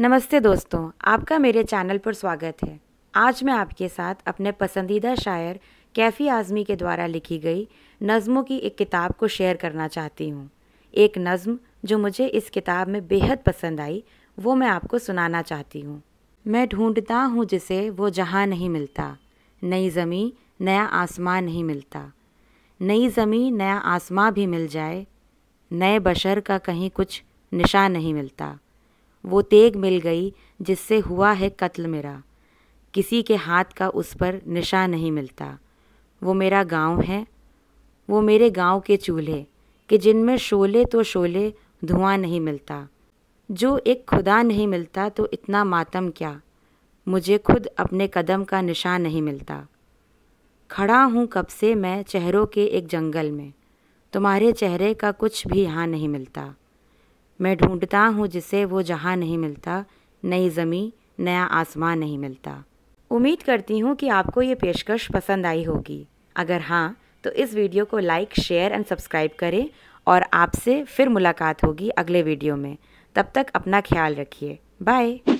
नमस्ते दोस्तों आपका मेरे चैनल पर स्वागत है आज मैं आपके साथ अपने पसंदीदा शायर कैफ़ी आज़मी के द्वारा लिखी गई नज़मों की एक किताब को शेयर करना चाहती हूँ एक नज़म जो मुझे इस किताब में बेहद पसंद आई वो मैं आपको सुनाना चाहती हूँ मैं ढूंढता हूँ जिसे वो जहाँ नहीं मिलता नई ज़मीं नया आसमां नहीं मिलता नई ज़मीं नया आसमां भी मिल जाए नए बशर का कहीं कुछ निशान नहीं मिलता वो तेग मिल गई जिससे हुआ है कत्ल मेरा किसी के हाथ का उस पर निशा नहीं मिलता वो मेरा गांव है वो मेरे गांव के चूल्हे कि जिनमें शोले तो शोले धुआं नहीं मिलता जो एक खुदा नहीं मिलता तो इतना मातम क्या मुझे खुद अपने कदम का निशान नहीं मिलता खड़ा हूँ कब से मैं चेहरों के एक जंगल में तुम्हारे चेहरे का कुछ भी यहाँ नहीं मिलता मैं ढूंढता हूँ जिसे वो जहाँ नहीं मिलता नई ज़मी नया आसमान नहीं मिलता उम्मीद करती हूँ कि आपको ये पेशकश पसंद आई होगी अगर हाँ तो इस वीडियो को लाइक शेयर एंड सब्सक्राइब करें और आपसे फिर मुलाकात होगी अगले वीडियो में तब तक अपना ख्याल रखिए बाय